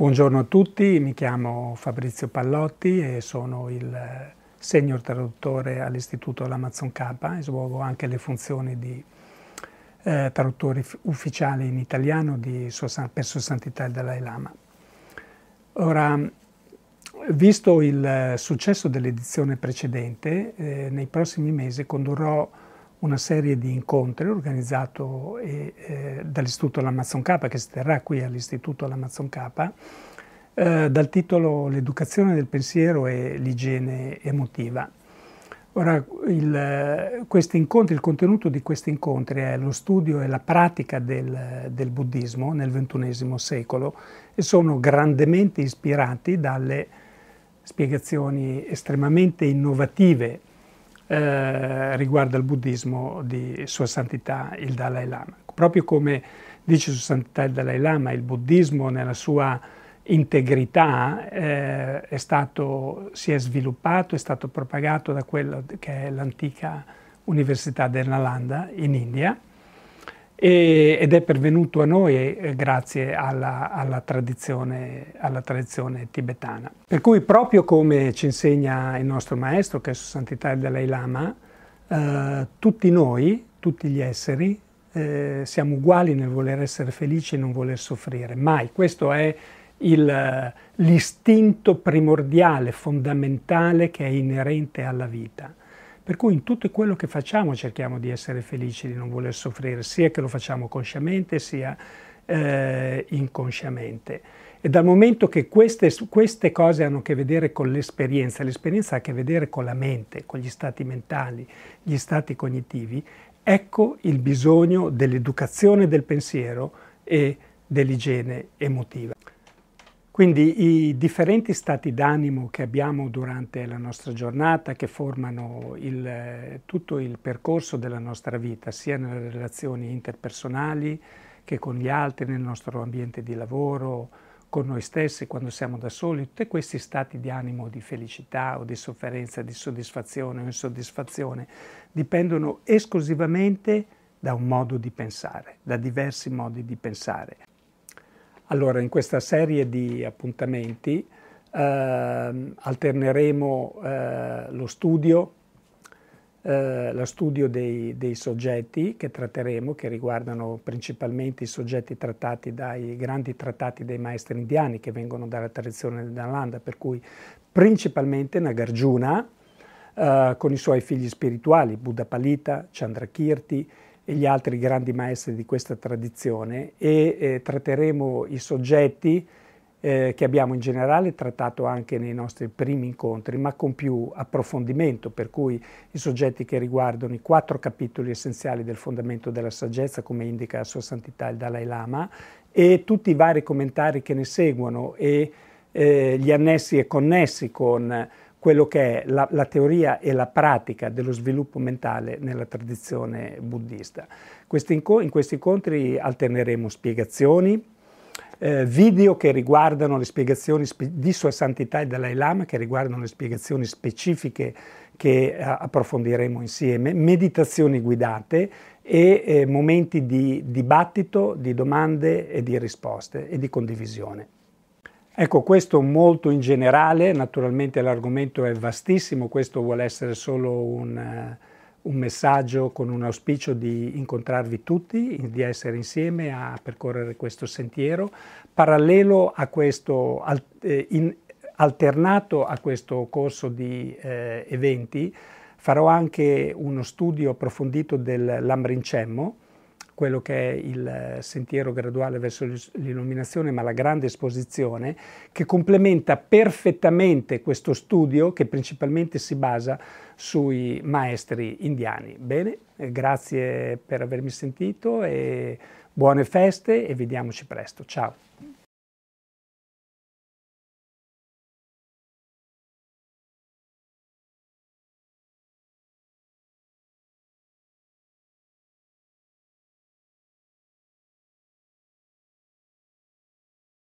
Buongiorno a tutti, mi chiamo Fabrizio Pallotti e sono il senior traduttore all'Istituto Lamazon K e svolgo anche le funzioni di eh, traduttore ufficiale in italiano di, per Sua Santità il Dalai Lama. Ora, visto il successo dell'edizione precedente, eh, nei prossimi mesi condurrò una serie di incontri organizzato eh, eh, dall'Istituto Lamazon K, che si terrà qui all'Istituto Lamazon K, eh, dal titolo L'educazione del pensiero e l'igiene emotiva. Ora, il, incontri, il, contenuto di questi incontri è lo studio e la pratica del, del buddismo nel XXI secolo e sono grandemente ispirati dalle spiegazioni estremamente innovative eh, riguarda il buddismo di Sua Santità il Dalai Lama. Proprio come dice Sua Santità il Dalai Lama, il buddismo nella sua integrità eh, è stato, si è sviluppato, è stato propagato da quella che è l'antica Università del Nalanda in India e, ed è pervenuto a noi eh, grazie alla, alla, tradizione, alla, tradizione, tibetana. Per cui proprio come ci insegna il nostro maestro, che è su Santità il Dalai Lama, eh, tutti noi, tutti gli esseri, eh, siamo uguali nel voler essere felici e non voler soffrire, mai. Questo è il, l'istinto primordiale, fondamentale che è inerente alla vita. Per cui in tutto quello che facciamo cerchiamo di essere felici, di non voler soffrire, sia che lo facciamo consciamente sia eh, inconsciamente. E dal momento che queste, queste cose hanno a che vedere con l'esperienza, l'esperienza ha a che vedere con la mente, con gli stati mentali, gli stati cognitivi, ecco il bisogno dell'educazione del pensiero e dell'igiene emotiva. Quindi i differenti stati d'animo che abbiamo durante la nostra giornata, che formano il, tutto il percorso della nostra vita, sia nelle relazioni interpersonali che con gli altri, nel nostro ambiente di lavoro, con noi stessi quando siamo da soli, tutti questi stati di animo, di felicità o di sofferenza, di soddisfazione o insoddisfazione, dipendono esclusivamente da un modo di pensare, da diversi modi di pensare. Allora, in questa serie di appuntamenti eh, alterneremo eh, lo studio, eh, lo studio dei, dei, soggetti che tratteremo, che riguardano principalmente i soggetti trattati dai grandi trattati dei maestri indiani che vengono dalla tradizione dell'Alanda, per cui principalmente Nagarjuna eh, con i suoi figli spirituali, Buddha Palita, Chandrakirti, e gli altri grandi maestri di questa tradizione e eh, tratteremo i soggetti eh, che abbiamo in generale trattato anche nei nostri primi incontri, ma con più approfondimento, per cui i soggetti che riguardano i quattro capitoli essenziali del fondamento della saggezza, come indica Sua Santità il Dalai Lama, e tutti i vari commentari che ne seguono e eh, gli annessi e connessi con quello che è la, la, teoria e la pratica dello sviluppo mentale nella tradizione buddista. in questi incontri alterneremo spiegazioni, eh, video che riguardano le spiegazioni spe- di Sua Santità e Dalai Lama, che riguardano le spiegazioni specifiche che eh, approfondiremo insieme, meditazioni guidate e eh, momenti di dibattito, di domande e di risposte e di condivisione. Ecco, questo molto in generale, naturalmente l'argomento è vastissimo, questo vuole essere solo un, eh, un messaggio con un auspicio di incontrarvi tutti, di essere insieme a percorrere questo sentiero, parallelo a questo, eh, alternato a questo corso di eh, eventi, farò anche uno studio approfondito del Lambrincemmo, quello che è il eh, sentiero graduale verso l'illuminazione, ma la grande esposizione, che complementa perfettamente questo studio che principalmente si basa sui maestri indiani. Bene, eh, grazie per avermi sentito e buone feste e vediamoci presto. Ciao.